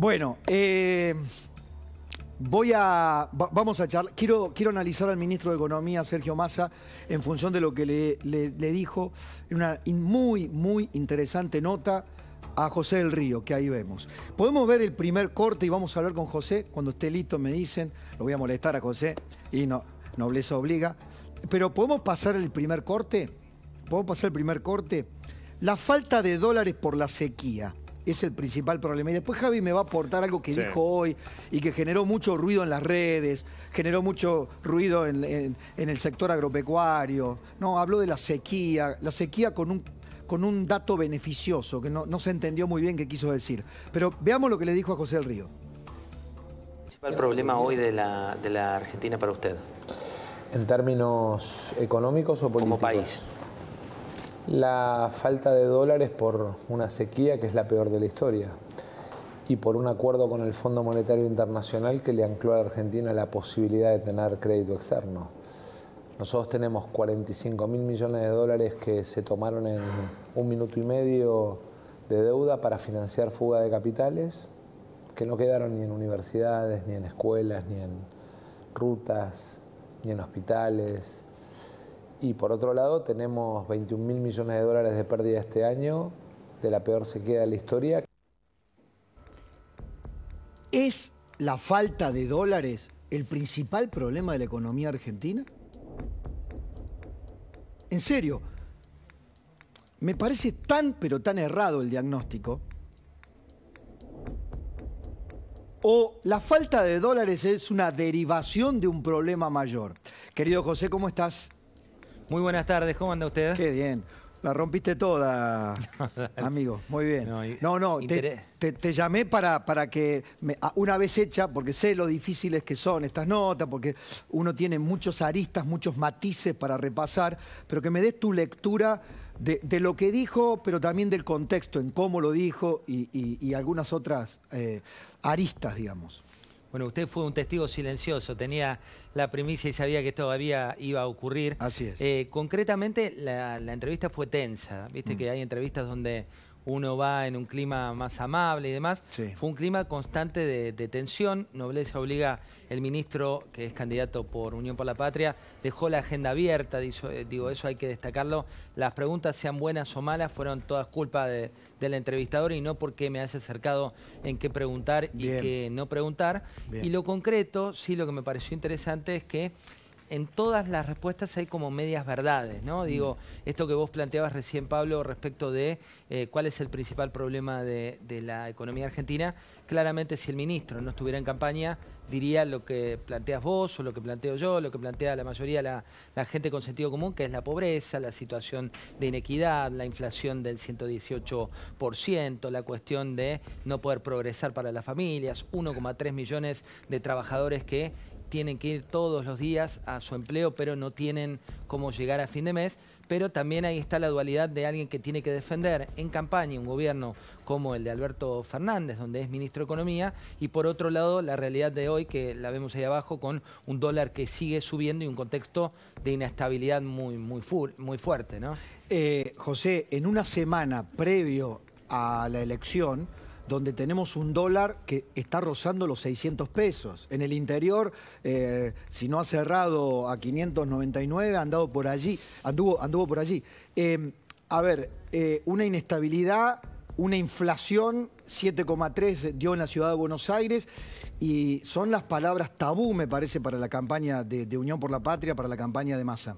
Bueno, eh, voy a. vamos a charlar. Quiero, quiero analizar al ministro de Economía, Sergio Massa, en función de lo que le, dijo en una muy, muy interesante nota a José del Río, que ahí vemos. Podemos ver el primer corte y vamos a hablar con José. Cuando esté listo, me dicen. Lo voy a molestar a José y no, nobleza obliga. Pero ¿podemos pasar el primer corte? ¿Podemos pasar el primer corte? La falta de dólares por la sequía es el principal problema. Y después Javi me va a aportar algo que dijo hoy y que generó mucho ruido en las redes, generó mucho ruido en, el sector agropecuario. No, habló de la sequía, la sequía con un, con un dato beneficioso, que no, se entendió muy bien qué quiso decir. Pero veamos lo que le dijo a José del Río. ¿Cuál es el problema hoy de la, de la Argentina para usted? ¿En términos económicos o políticos? Como país la falta de dólares por una sequía que es la peor de la historia y por un acuerdo con el Fondo Monetario Internacional que le ancló a la Argentina la posibilidad de tener crédito externo. Nosotros tenemos 45 mil millones de dólares que se tomaron en un minuto y medio de deuda para financiar fuga de capitales, que no quedaron ni en universidades, ni en escuelas, ni en rutas, ni en hospitales, y por otro lado, tenemos 21 mil millones de dólares de pérdida este año, de la peor sequía de la historia. ¿Es la falta de dólares el principal problema de la economía argentina? En serio, me parece tan pero tan errado el diagnóstico. ¿O la falta de dólares es una derivación de un problema mayor? Querido José, ¿cómo estás? Muy buenas tardes, ¿cómo anda usted? Qué bien. La rompiste toda, amigo. Muy bien. No, no, te, llamé para, para que, una vez hecha, porque sé lo difíciles que son estas notas, porque uno tiene muchos aristas, muchos matices para repasar, pero que me des tu lectura de, lo que dijo, pero también del contexto, en cómo lo dijo y, algunas otras eh, aristas, digamos. Bueno, usted fue un testigo silencioso, tenía la primicia y sabía que esto había, iba a ocurrir. Así es. Eh, concretamente, la, entrevista fue tensa. Viste mm. que hay entrevistas donde uno va en un clima más amable y demás. Fue un clima constante de, de, tensión. Nobleza obliga, el ministro, que es candidato por Unión por la Patria, dejó la agenda abierta, eh, digo, eso hay que destacarlo. Las preguntas, sean buenas o malas, fueron todas culpa del entrevistador y no porque me haya acercado en qué preguntar y qué no preguntar. Y lo concreto, sí, lo que me pareció interesante es que en todas las respuestas hay como medias verdades, ¿no? Digo, mm. esto que vos planteabas recién, Pablo, respecto de eh, cuál es el principal problema de, la economía argentina, claramente si el ministro no estuviera en campaña, diría lo que planteas vos o lo que planteo yo, lo que plantea la mayoría la, la gente con sentido común, que es la pobreza, la situación de inequidad, la inflación del 118%, la cuestión de no poder progresar para las familias, 1,3 millones de trabajadores que tienen que ir todos los días a su empleo, pero no tienen cómo llegar a fin de mes. Pero también ahí está la dualidad de alguien que tiene que defender en campaña un gobierno como el de Alberto Fernández, donde es ministro de Economía, y por otro lado la realidad de hoy, que la vemos ahí abajo, con un dólar que sigue subiendo y un contexto de inestabilidad muy, muy, muy fuerte. ¿no? Eh, José, en una semana previo a la elección, donde tenemos un dólar que está rozando los 600 pesos. En el interior, eh, si no ha cerrado a 599, andado por allí, anduvo, anduvo por allí. Eh, a ver, eh, una inestabilidad, una inflación, 7,3 dio en la ciudad de Buenos Aires, y son las palabras tabú, me parece, para la campaña de, Unión por la Patria, para la campaña de Massa.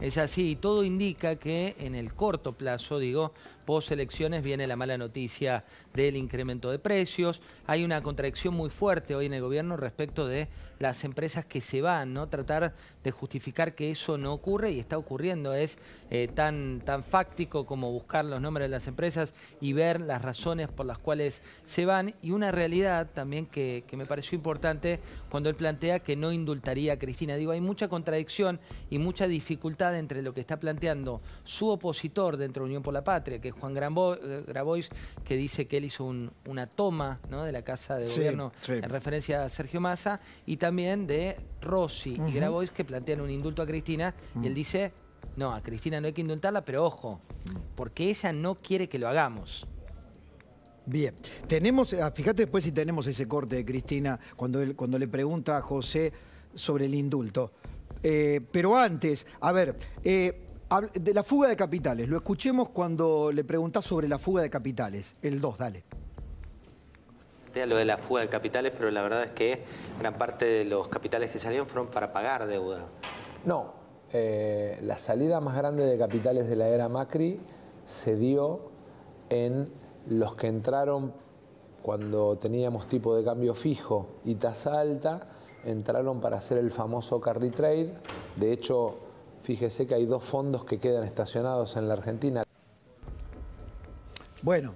Es así, todo indica que en el corto plazo, digo, post elecciones viene la mala noticia del incremento de precios. Hay una contradicción muy fuerte hoy en el gobierno respecto de las empresas que se van, ¿no? Tratar de justificar que eso no ocurre y está ocurriendo. Es eh, tan, tan fáctico como buscar los nombres de las empresas y ver las razones por las cuales se van. Y una realidad también que, me pareció importante cuando él plantea que no indultaría a Cristina. Digo, hay mucha contradicción y mucha dificultad entre lo que está planteando su opositor dentro de Unión por la Patria, que Juan eh, Grabois, que dice que él hizo una toma de la Casa de Gobierno en referencia a Sergio Massa, y también de Rossi y Grabois que plantean un indulto a Cristina, y él mm. dice, no, a Cristina no hay que indultarla, pero ojo, porque ella no quiere que lo hagamos. Bien, tenemos, ah, fíjate después si tenemos ese corte de Cristina cuando, cuando le pregunta a José sobre el indulto. Eh, pero antes, a ver, eh, de la fuga de capitales, lo escuchemos cuando le preguntás sobre la fuga de capitales. El 2, dale. A lo de la fuga de capitales, pero la verdad es que gran parte de los capitales que salieron fueron para pagar deuda. No, eh, la salida más grande de capitales de la era Macri se dio en los que entraron cuando teníamos tipo de cambio fijo y tasa alta, entraron para hacer el famoso carry trade. De hecho, Fíjese que hay dos fondos que quedan estacionados en la Argentina. Bueno.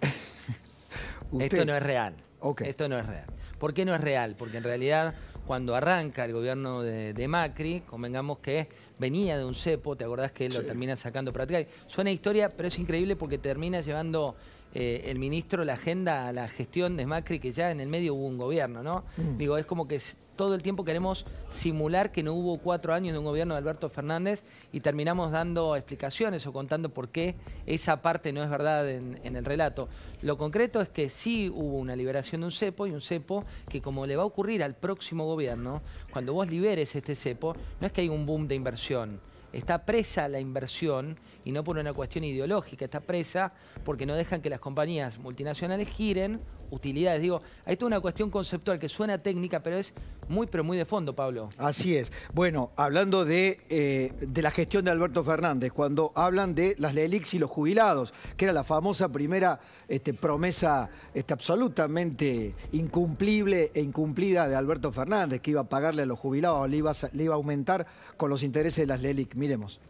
Esto no es real. Esto no es real. ¿Por qué no es real? Porque en realidad cuando arranca el gobierno de, Macri, convengamos que venía de un cepo, te acordás que lo termina sacando prácticamente. Suena historia, pero es increíble porque termina llevando eh, el ministro la agenda a la gestión de Macri, que ya en el medio hubo un gobierno, ¿no? Mm. Digo, es como que todo el tiempo queremos simular que no hubo cuatro años de un gobierno de Alberto Fernández y terminamos dando explicaciones o contando por qué esa parte no es verdad en, el relato. Lo concreto es que sí hubo una liberación de un cepo y un cepo que como le va a ocurrir al próximo gobierno, cuando vos liberes este cepo, no es que haya un boom de inversión está presa la inversión y no por una cuestión ideológica, está presa porque no dejan que las compañías multinacionales giren utilidades. Digo, hay toda una cuestión conceptual que suena técnica, pero es muy, pero muy de fondo, Pablo. Así es. Bueno, hablando de, eh, la gestión de Alberto Fernández, cuando hablan de las LELICs y los jubilados, que era la famosa primera este, promesa este, absolutamente incumplible e incumplida de Alberto Fernández, que iba a pagarle a los jubilados, le iba le iba a aumentar con los intereses de las LELIC. Miremos.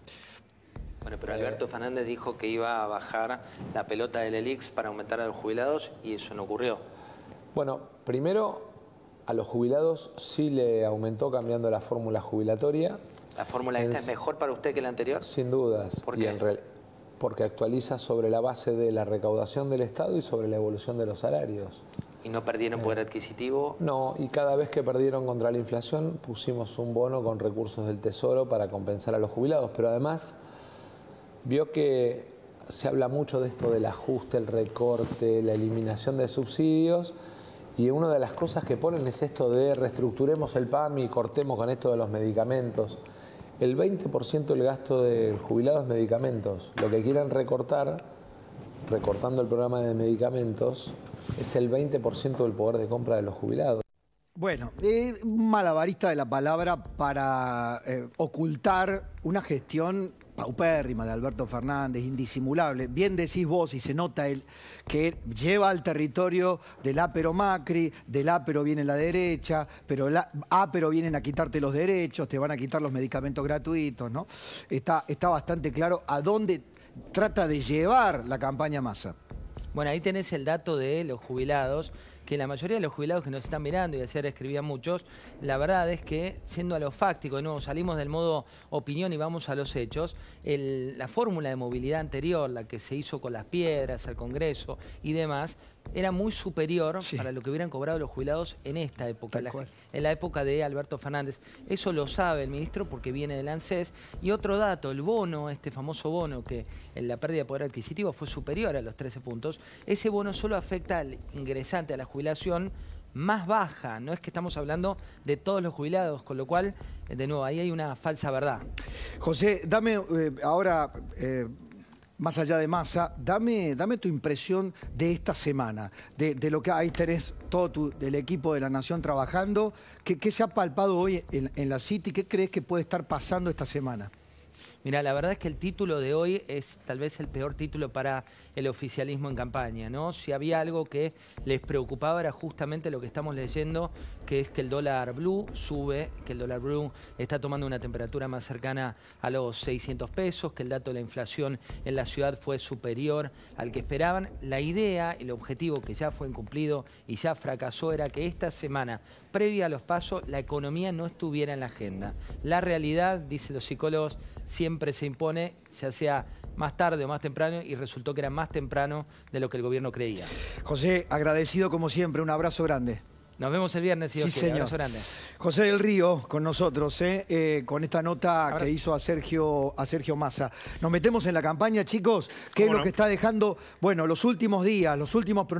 Bueno, pero eh. Alberto Fernández dijo que iba a bajar la pelota del ELIX para aumentar a los jubilados y eso no ocurrió. Bueno, primero a los jubilados sí le aumentó cambiando la fórmula jubilatoria. ¿La fórmula esta es, mejor para usted que la anterior? Sin dudas. ¿Por qué? porque actualiza sobre la base de la recaudación del Estado y sobre la evolución de los salarios. ¿Y no perdieron eh. poder adquisitivo? No, y cada vez que perdieron contra la inflación pusimos un bono con recursos del Tesoro para compensar a los jubilados, pero además Vio que se habla mucho de esto del ajuste, el recorte, la eliminación de subsidios. Y una de las cosas que ponen es esto de reestructuremos el PAMI y cortemos con esto de los medicamentos. El 20% del gasto del jubilado es medicamentos. Lo que quieran recortar, recortando el programa de medicamentos, es el 20% del poder de compra de los jubilados. Bueno, eh, malabarista de la palabra para eh, ocultar una gestión paupérrima de Alberto Fernández, indisimulable. Bien decís vos, y se nota él, que lleva al territorio del ápero Macri, del ápero viene la derecha, pero la ápero vienen a quitarte los derechos, te van a quitar los medicamentos gratuitos, ¿no? Está, está bastante claro a dónde trata de llevar la campaña Massa. Bueno, ahí tenés el dato de los jubilados que la mayoría de los jubilados que nos están mirando, y ayer escribían muchos, la verdad es que, siendo a lo fáctico, de salimos del modo opinión y vamos a los hechos, la fórmula de movilidad anterior, la que se hizo con las piedras, al Congreso y demás, era muy superior para lo que hubieran cobrado los jubilados en esta época, en la época de Alberto Fernández. Eso lo sabe el ministro porque viene del ANSES. Y otro dato, el bono, este famoso bono que en la pérdida de poder adquisitivo fue superior a los 13 puntos, ese bono solo afecta al ingresante a la jubilación más baja, no es que estamos hablando de todos los jubilados, con lo cual, eh, de nuevo, ahí hay una falsa verdad. José, dame eh, ahora... Eh, más allá de masa, dame, tu impresión de esta semana, de, lo que ahí tenés todo tu, el equipo de la Nación trabajando. ¿Qué, se ha palpado hoy en, en la City? ¿Qué crees que puede estar pasando esta semana? Mira, la verdad es que el título de hoy es tal vez el peor título para el oficialismo en campaña, ¿no? Si había algo que les preocupaba era justamente lo que estamos leyendo, que es que el dólar blue sube, que el dólar blue está tomando una temperatura más cercana a los 600 pesos, que el dato de la inflación en la ciudad fue superior al que esperaban. La idea, el objetivo que ya fue incumplido y ya fracasó era que esta semana, previa a los pasos, la economía no estuviera en la agenda. La realidad, dicen los psicólogos, siempre se impone, ya sea más tarde o más temprano, y resultó que era más temprano de lo que el gobierno creía. José, agradecido como siempre, un abrazo grande. Nos vemos el viernes, si sí, Abrazo grande. José del Río con nosotros, ¿eh? Eh, con esta nota que hizo a Sergio, a Sergio Massa. Nos metemos en la campaña, chicos. ¿Qué es lo que está dejando, bueno, los últimos días, los últimos pronunciamientos?